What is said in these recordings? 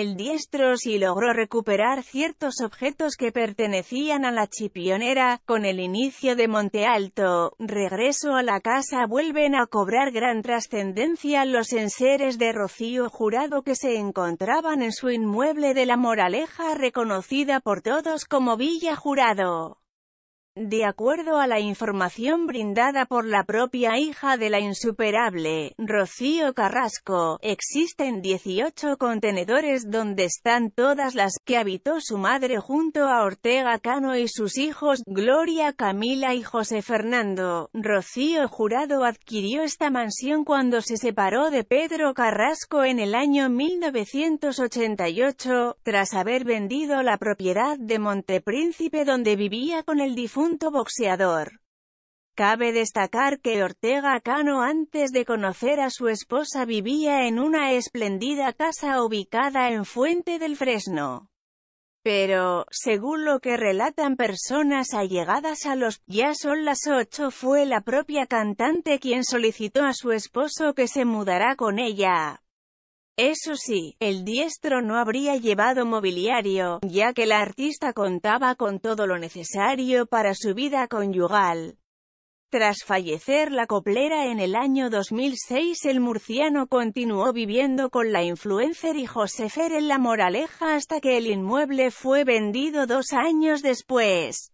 el diestro sí logró recuperar ciertos objetos que pertenecían a la chipionera. Con el inicio de Monte Alto, regreso a la casa vuelven a cobrar gran trascendencia los enseres de Rocío Jurado que se encontraban en su inmueble de la Moraleja reconocida por todos como Villa Jurado. De acuerdo a la información brindada por la propia hija de la insuperable, Rocío Carrasco, existen 18 contenedores donde están todas las que habitó su madre junto a Ortega Cano y sus hijos, Gloria Camila y José Fernando. Rocío Jurado adquirió esta mansión cuando se separó de Pedro Carrasco en el año 1988, tras haber vendido la propiedad de Montepríncipe donde vivía con el difunto Boxeador. Cabe destacar que Ortega Cano antes de conocer a su esposa vivía en una espléndida casa ubicada en Fuente del Fresno. Pero, según lo que relatan personas allegadas a los Ya son las ocho fue la propia cantante quien solicitó a su esposo que se mudara con ella, eso sí, el diestro no habría llevado mobiliario, ya que la artista contaba con todo lo necesario para su vida conyugal. Tras fallecer la coplera en el año 2006 el murciano continuó viviendo con la influencer y Josefer en La Moraleja hasta que el inmueble fue vendido dos años después.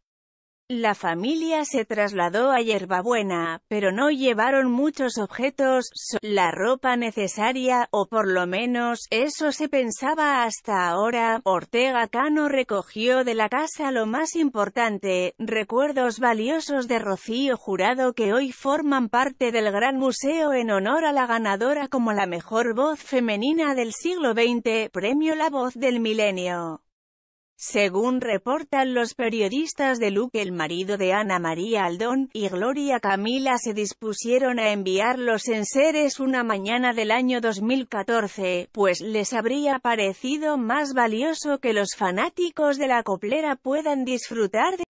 La familia se trasladó a Hierbabuena, pero no llevaron muchos objetos, la ropa necesaria, o por lo menos, eso se pensaba hasta ahora. Ortega Cano recogió de la casa lo más importante, recuerdos valiosos de Rocío Jurado que hoy forman parte del Gran Museo en honor a la ganadora como la mejor voz femenina del siglo XX, premio La Voz del Milenio. Según reportan los periodistas de Luke, el marido de Ana María Aldón y Gloria Camila se dispusieron a enviarlos en seres una mañana del año 2014, pues les habría parecido más valioso que los fanáticos de la coplera puedan disfrutar de